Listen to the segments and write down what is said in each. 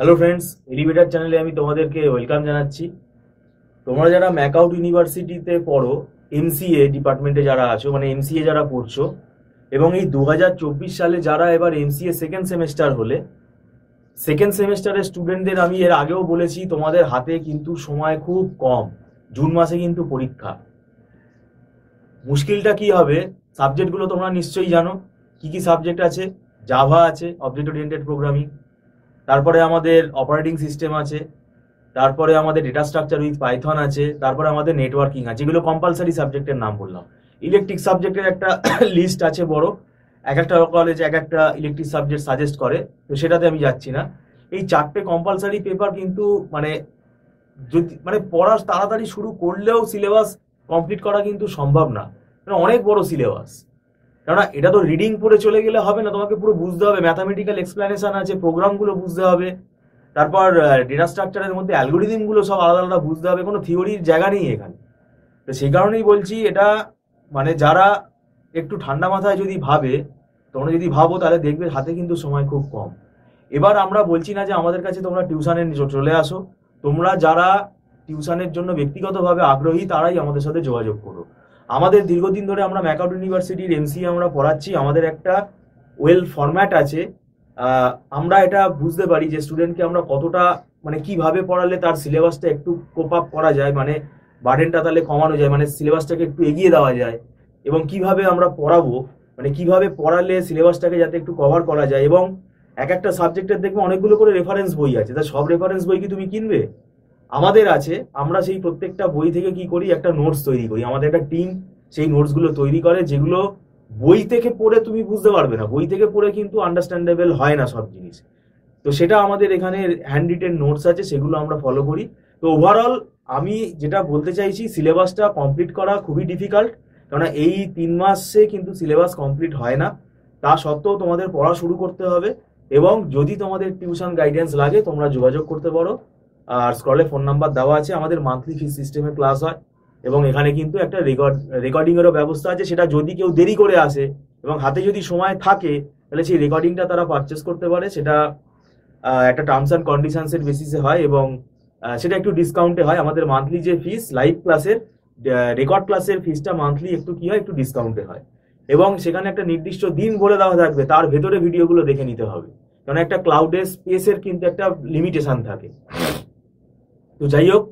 hello friends elevator চ্যানেলে আমি তোমাদেরকে ওয়েলকাম জানাচ্ছি তোমরা যারা ম্যাকআউট ইউনিভার্সিটিতে পড়ো এমসিএ ডিপার্টমেন্টে যারা আছো মানে এমসিএ যারা পড়ছো এবং এই দু সালে যারা এবার এমসিএ সেকেন্ড সেমেস্টার হলে সেকেন্ড সেমেস্টারের স্টুডেন্টদের আমি এর আগেও বলেছি তোমাদের হাতে কিন্তু সময় খুব কম জুন মাসে কিন্তু পরীক্ষা মুশকিলটা কি হবে সাবজেক্টগুলো তোমরা নিশ্চয়ই জানো কি কি সাবজেক্ট আছে জাভা আছে অবজেক্ট ওরিয়েন্টেড প্রোগ্রামিং তারপরে আমাদের অপারেটিং সিস্টেম আছে তারপরে আমাদের ডেটা স্ট্রাকচার উইথ পাইথন আছে তারপরে আমাদের নেটওয়ার্কিং আছে এগুলো কম্পালসারি সাবজেক্টের নাম বললাম ইলেকট্রিক সাবজেক্টের একটা লিস্ট আছে বড় এক একটা কলেজ এক একটা ইলেকট্রিক সাবজেক্ট সাজেস্ট করে তো সেটাতে আমি যাচ্ছি না এই চারটে কম্পালসারি পেপার কিন্তু মানে যদি মানে পড়া তাড়াতাড়ি শুরু করলেও সিলেবাস কমপ্লিট করা কিন্তু সম্ভব না অনেক বড় সিলেবাস কেননা এটা তো রিডিং পড়ে চলে গেলে হবে না তোমাকে পুরো বুঝতে হবে ম্যাথামেটিক্যাল এক্সপ্লেনেশন আছে প্রোগ্রামগুলো বুঝতে হবে তারপর ডেটা স্ট্রাকচারের মধ্যে অ্যালগোরিদিমগুলো সব আলাদা আলাদা বুঝতে হবে কোনো থিওরির জায়গা নেই এখানে তো সেই কারণেই বলছি এটা মানে যারা একটু ঠান্ডা মাথায় যদি ভাবে তোমরা যদি ভাবো তাহলে দেখবে হাতে কিন্তু সময় খুব কম এবার আমরা বলছি না যে আমাদের কাছে তোমরা টিউশানে চলে আসো তোমরা যারা টিউশনের জন্য ব্যক্তিগতভাবে আগ্রহী তারাই আমাদের সাথে যোগাযোগ করো আমাদের দীর্ঘদিন ধরে আমরা ম্যাকাউট ইউনিভার্সিটির এমসি আমরা পড়াচ্ছি আমাদের একটা ওয়েল ফরম্যাট আছে আমরা এটা বুঝতে পারি যে স্টুডেন্টকে আমরা কতটা মানে কিভাবে পড়ালে তার সিলেবাসটা একটু কোপ আপ করা যায় মানে বার্ডেনটা তাহলে কমানো যায় মানে সিলেবাসটাকে একটু এগিয়ে দেওয়া যায় এবং কিভাবে আমরা পড়াবো মানে কিভাবে পড়ালে সিলেবাসটাকে যাতে একটু কভার করা যায় এবং এক একটা সাবজেক্টের দেখবে অনেকগুলো করে রেফারেন্স বই আছে তা সব রেফারেন্স বই কি তুমি কিনবে আমাদের আছে আমরা সেই প্রত্যেকটা বই থেকে কি করি একটা নোটস তৈরি করি আমাদের একটা টিম সেই নোটসগুলো তৈরি করে যেগুলো বই থেকে পড়ে তুমি বুঝতে পারবে না বই থেকে পড়ে কিন্তু আন্ডারস্ট্যান্ডেবল হয় না সব জিনিস তো সেটা আমাদের এখানে হ্যান্ড রিটেন নোটস আছে সেগুলো আমরা ফলো করি তো ওভারঅল আমি যেটা বলতে চাইছি সিলেবাসটা কমপ্লিট করা খুবই ডিফিকাল্ট কেননা এই তিন মাসে কিন্তু সিলেবাস কমপ্লিট হয় না তা সত্ত্বেও তোমাদের পড়া শুরু করতে হবে এবং যদি তোমাদের টিউশন গাইডেন্স লাগে তোমরা যোগাযোগ করতে পারো আর স্ক্রলে ফোন নাম্বার দেওয়া আছে আমাদের মান্থলি ফিস সিস্টেমে ক্লাস হয় এবং এখানে কিন্তু একটা রেকর্ড রেকর্ডিংয়েরও ব্যবস্থা আছে সেটা যদি কেউ দেরি করে আসে এবং হাতে যদি সময় থাকে তাহলে সেই রেকর্ডিংটা তারা পারচেস করতে পারে সেটা একটা টার্মস অ্যান্ড কন্ডিশনসের বেসিসে হয় এবং সেটা একটু ডিসকাউন্টে হয় আমাদের মান্থলি যে ফিস লাইভ ক্লাসের রেকর্ড ক্লাসের ফিসটা মান্থলি একটু কি হয় একটু ডিসকাউন্টে হয় এবং সেখানে একটা নির্দিষ্ট দিন বলে দেওয়া থাকবে তার ভেতরে ভিডিওগুলো দেখে নিতে হবে কারণ একটা ক্লাউডের স্পেসের কিন্তু একটা লিমিটেশন থাকে তো যাই হোক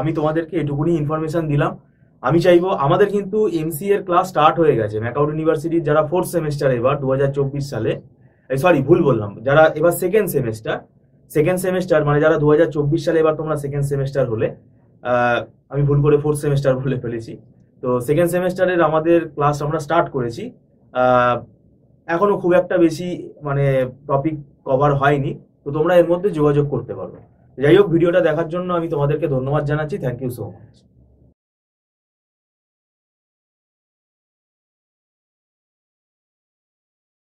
আমি তোমাদেরকে এটুকুনি ইনফরমেশন দিলাম আমি চাইবো আমাদের কিন্তু এমসি এর ক্লাস স্টার্ট হয়ে গেছে ম্যাকাউট ইউনিভার্সিটির যারা ফোর্থ সেমিস্টার এবার দু সালে সরি ভুল বললাম যারা এবার সেকেন্ড সেমিস্টার সেকেন্ড সেমিস্টার মানে যারা দু সালে এবার তোমরা সেকেন্ড সেমিস্টার হলে আমি ভুল করে ফোর্থ সেমিস্টার বলে ফেলেছি তো সেকেন্ড সেমিস্টারের আমাদের ক্লাস আমরা স্টার্ট করেছি এখনও খুব একটা বেশি মানে টপিক কভার হয়নি তো তোমরা এর মধ্যে যোগাযোগ করতে পারবে যাই হোক ভিডিওটা দেখার জন্য আমি তোমাদেরকে ধন্যবাদ জানাচ্ছি থ্যাংক ইউ সো মাচ